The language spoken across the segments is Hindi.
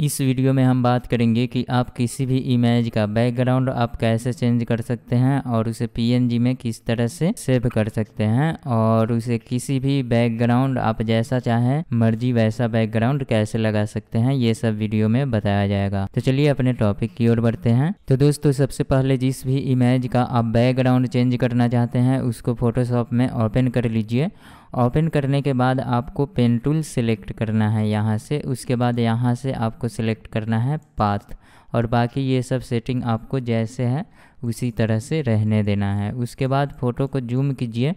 इस वीडियो में हम बात करेंगे कि आप किसी भी इमेज का बैकग्राउंड आप कैसे चेंज कर सकते हैं और उसे पी में किस तरह से सेव कर सकते हैं और उसे किसी भी बैकग्राउंड आप जैसा चाहें मर्जी वैसा बैकग्राउंड कैसे लगा सकते हैं ये सब वीडियो में बताया जाएगा तो चलिए अपने टॉपिक की ओर बढ़ते हैं तो दोस्तों सबसे पहले जिस भी इमेज का आप बैकग्राउंड चेंज करना चाहते हैं उसको फोटोशॉप में ओपन कर लीजिए ओपन करने के बाद आपको पेन टूल सेलेक्ट करना है यहाँ से उसके बाद यहाँ से आपको सिलेक्ट करना है पाथ और बाकी ये सब सेटिंग आपको जैसे है उसी तरह से रहने देना है उसके बाद फ़ोटो को जूम कीजिए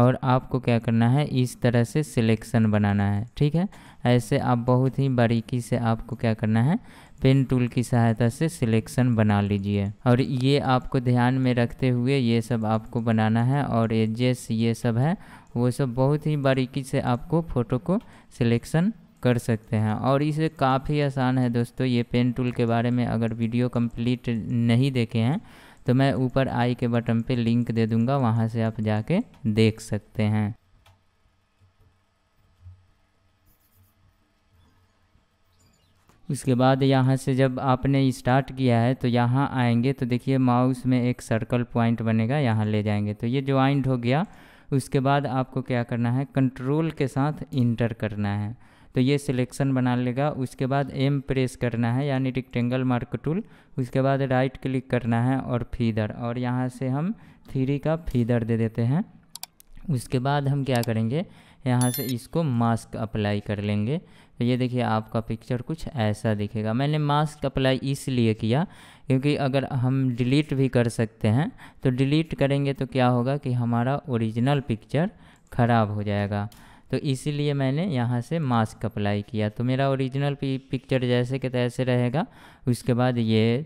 और आपको क्या करना है इस तरह से सिलेक्शन बनाना है ठीक है ऐसे आप बहुत ही बारीकी से आपको क्या करना है पेन टूल की सहायता से सिलेक्शन बना लीजिए और ये आपको ध्यान में रखते हुए ये सब आपको बनाना है और एजेस ये सब है वो सब बहुत ही बारीकी से आपको फ़ोटो को सिलेक्शन कर सकते हैं और इसे काफ़ी आसान है दोस्तों ये पेन टूल के बारे में अगर वीडियो कंप्लीट नहीं देखे हैं तो मैं ऊपर आई के बटन पे लिंक दे दूंगा वहाँ से आप जाके देख सकते हैं उसके बाद यहाँ से जब आपने स्टार्ट किया है तो यहाँ आएंगे तो देखिए माउस में एक सर्कल पॉइंट बनेगा यहाँ ले जाएंगे तो ये ज्वाइंट हो गया उसके बाद आपको क्या करना है कंट्रोल के साथ इंटर करना है तो ये सिलेक्शन बना लेगा उसके बाद एम प्रेस करना है यानी रिक्टेंगल मार्क टूल उसके बाद राइट क्लिक करना है और फीदर और यहाँ से हम थ्री का फीदर दे देते हैं उसके बाद हम क्या करेंगे यहाँ से इसको मास्क अप्लाई कर लेंगे तो ये देखिए आपका पिक्चर कुछ ऐसा दिखेगा मैंने मास्क अप्लाई इसलिए किया क्योंकि अगर हम डिलीट भी कर सकते हैं तो डिलीट करेंगे तो क्या होगा कि हमारा ओरिजिनल पिक्चर ख़राब हो जाएगा तो इसीलिए मैंने यहाँ से मास्क अप्लाई किया तो मेरा ओरिजिनल पिक्चर जैसे कि तैसे रहेगा उसके बाद ये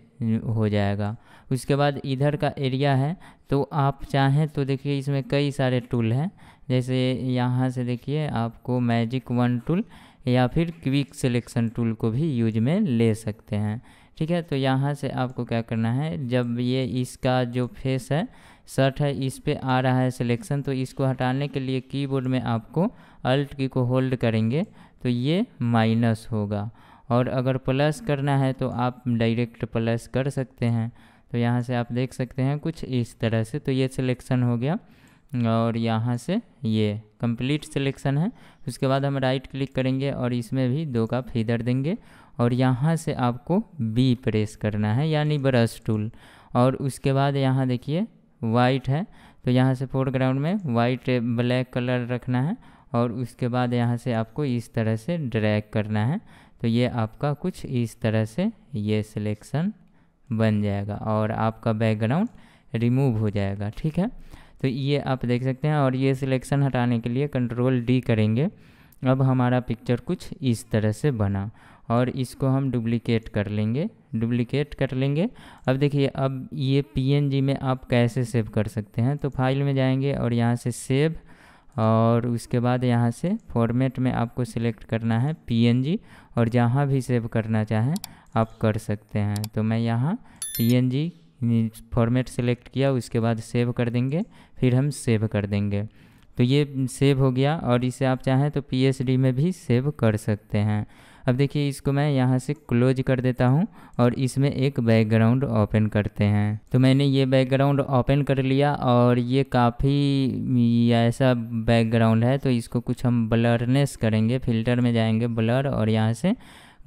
हो जाएगा उसके बाद इधर का एरिया है तो आप चाहें तो देखिए इसमें कई सारे टूल हैं जैसे यहाँ से देखिए आपको मैजिक वन टूल या फिर क्विक सिलेक्शन टूल को भी यूज में ले सकते हैं ठीक है तो यहाँ से आपको क्या करना है जब ये इसका जो फेस है शर्ट है इस पर आ रहा है सिलेक्शन तो इसको हटाने के लिए कीबोर्ड में आपको अल्ट की को होल्ड करेंगे तो ये माइनस होगा और अगर प्लस करना है तो आप डायरेक्ट प्लस कर सकते हैं तो यहाँ से आप देख सकते हैं कुछ इस तरह से तो ये सिलेक्शन हो गया और यहाँ से ये कंप्लीट सिलेक्शन है उसके बाद हम राइट क्लिक करेंगे और इसमें भी दो का फीदर देंगे और यहाँ से आपको बी प्रेस करना है यानी ब्रश टूल और उसके बाद यहाँ देखिए वाइट है तो यहाँ से फोरग्राउंड में वाइट ब्लैक कलर रखना है और उसके बाद यहाँ से आपको इस तरह से ड्रैग करना है तो ये आपका कुछ इस तरह से ये सिलेक्शन बन जाएगा और आपका बैकग्राउंड रिमूव हो जाएगा ठीक है तो ये आप देख सकते हैं और ये सिलेक्शन हटाने के लिए कंट्रोल डी करेंगे अब हमारा पिक्चर कुछ इस तरह से बना और इसको हम डुप्लिकेट कर लेंगे डुप्लिकेट कर लेंगे अब देखिए अब ये पी में आप कैसे सेव कर सकते हैं तो फाइल में जाएंगे और यहाँ से सेव और उसके बाद यहाँ से फॉर्मेट में आपको सिलेक्ट करना है पी और जहाँ भी सेव करना चाहें आप कर सकते हैं तो मैं यहाँ पी फॉर्मेट सेलेक्ट किया उसके बाद सेव कर देंगे फिर हम सेव कर देंगे तो ये सेव हो गया और इसे आप चाहें तो पी में भी सेव कर सकते हैं अब देखिए इसको मैं यहाँ से क्लोज कर देता हूँ और इसमें एक बैकग्राउंड ओपन करते हैं तो मैंने ये बैकग्राउंड ओपन कर लिया और ये काफ़ी ऐसा बैकग्राउंड है तो इसको कुछ हम ब्लरनेस करेंगे फिल्टर में जाएंगे ब्लर और यहाँ से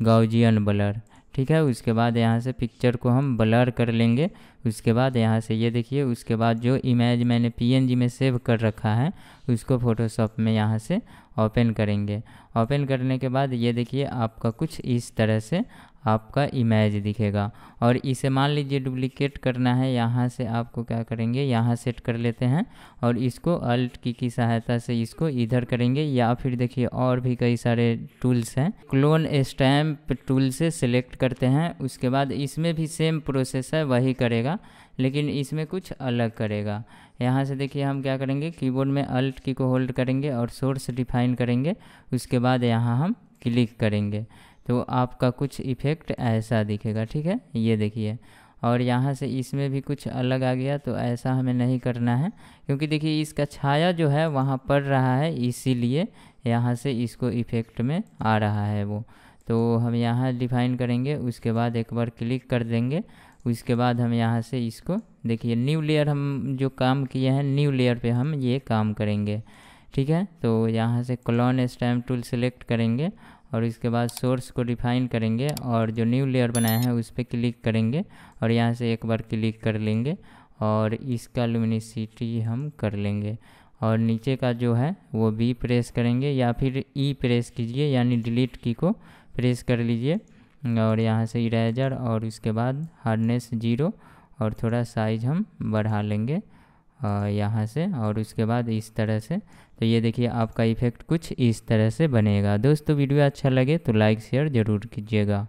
गाउजियन ब्लर ठीक है उसके बाद यहाँ से पिक्चर को हम ब्लर कर लेंगे उसके बाद यहाँ से ये देखिए उसके बाद जो इमेज मैंने पी में सेव कर रखा है उसको फ़ोटोशॉप में यहाँ से ओपन करेंगे ओपन करने के बाद ये देखिए आपका कुछ इस तरह से आपका इमेज दिखेगा और इसे मान लीजिए डुप्लीकेट करना है यहाँ से आपको क्या करेंगे यहाँ सेट कर लेते हैं और इसको अल्ट की की सहायता से इसको इधर करेंगे या फिर देखिए और भी कई सारे टूल्स हैं क्लोन स्टैम्प टूल से सिलेक्ट करते हैं उसके बाद इसमें भी सेम प्रोसेस है वही करेगा करेगा लेकिन इसमें कुछ अलग करेगा यहाँ से देखिए हम क्या करेंगे कीबोर्ड में अल्ट की को होल्ड करेंगे और सोर्स डिफाइन करेंगे उसके बाद यहाँ हम क्लिक करेंगे तो आपका कुछ इफ़ेक्ट ऐसा दिखेगा ठीक है ये देखिए और यहाँ से इसमें भी कुछ अलग आ गया तो ऐसा हमें नहीं करना है क्योंकि देखिए इसका छाया जो है वहाँ पड़ रहा है इसीलिए यहाँ से इसको इफ़ेक्ट में आ रहा है वो तो हम यहाँ डिफाइन करेंगे उसके बाद एक बार क्लिक कर देंगे उसके बाद हम यहाँ से इसको देखिए न्यू लेयर हम जो काम किए हैं न्यू लेयर पे हम ये काम करेंगे ठीक है तो यहाँ से क्लोन स्टैम्प टूल सेलेक्ट करेंगे और इसके बाद सोर्स को रिफाइन करेंगे और जो न्यू लेयर बनाया है उस पर क्लिक करेंगे और यहाँ से एक बार क्लिक कर लेंगे और इसका लुमिनिसिटी हम कर लेंगे और नीचे का जो है वो बी प्रेस करेंगे या फिर ई e प्रेस कीजिए यानी डिलीट की को प्रेस कर लीजिए और यहाँ से इरेजर और उसके बाद हार्डनेस जीरो और थोड़ा साइज हम बढ़ा लेंगे यहाँ से और उसके बाद इस तरह से तो ये देखिए आपका इफेक्ट कुछ इस तरह से बनेगा दोस्तों वीडियो अच्छा लगे तो लाइक शेयर ज़रूर कीजिएगा